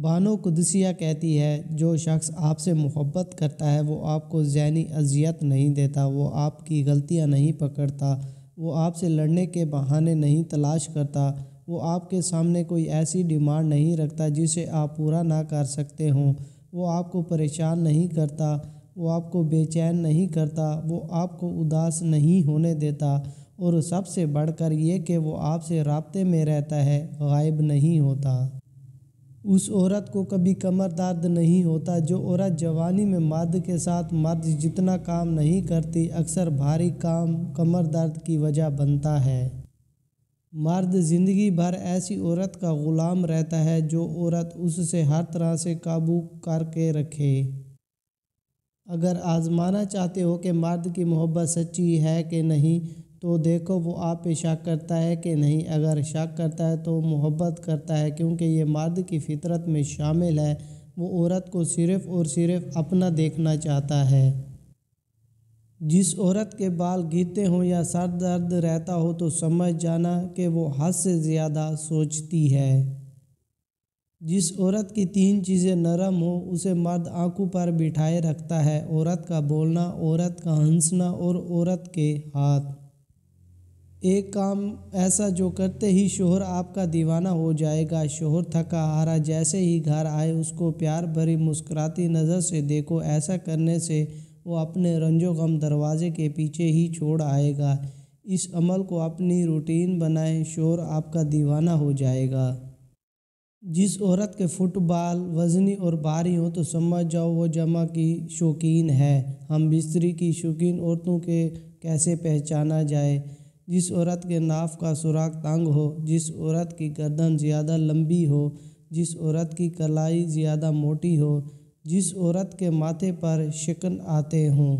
बानो कुदसिया कहती है जो शख्स आपसे मोहब्बत करता है वो आपको जहनी अजियत नहीं देता वो आपकी गलतियां नहीं पकड़ता वो आपसे लड़ने के बहाने नहीं तलाश करता वो आपके सामने कोई ऐसी डिमांड नहीं रखता जिसे आप पूरा ना कर सकते हों वो आपको परेशान नहीं करता वो आपको बेचैन नहीं करता वो आपको उदास नहीं होने देता और सबसे बढ़कर ये कि वो आपसे रबते में रहता है गायब नहीं होता उस औरत को कभी कमर दर्द नहीं होता जो औरत जवानी में मर्द के साथ मर्द जितना काम नहीं करती अक्सर भारी काम कमर दर्द की वजह बनता है मर्द ज़िंदगी भर ऐसी औरत का ग़ुलाम रहता है जो औरत उससे हर तरह से काबू करके रखे अगर आज़माना चाहते हो कि मर्द की मोहब्बत सच्ची है कि नहीं तो देखो वो आप पे शक करता है कि नहीं अगर शक करता है तो मोहब्बत करता है क्योंकि ये मर्द की फितरत में शामिल है वो औरत को सिर्फ़ और सिर्फ अपना देखना चाहता है जिस औरत के बाल गीते हों या सर दर्द रहता हो तो समझ जाना कि वो हद से ज़्यादा सोचती है जिस औरत की तीन चीज़ें नरम हो उसे मर्द आंखों पर बिठाए रखता है औरत का बोलना औरत का हंसना और औरत के हाथ एक काम ऐसा जो करते ही शोहर आपका दीवाना हो जाएगा शोहर थका हारा जैसे ही घर आए उसको प्यार भरी मुस्कुराती नज़र से देखो ऐसा करने से वो अपने रंजो गम दरवाजे के पीछे ही छोड़ आएगा इस अमल को अपनी रूटीन बनाएं शोर आपका दीवाना हो जाएगा जिस औरत के फुटबॉल वजनी और भारी हो तो समझ जाओ वो जमा की शौकीन है हम बिस्तरी की शौकीन औरतों के कैसे पहचाना जाए जिस औरत के नाफ का सुराग तंग हो जिस औरत की गर्दन ज़्यादा लंबी हो जिस औरत की कलाई ज़्यादा मोटी हो जिस औरत के माथे पर शिकन आते हों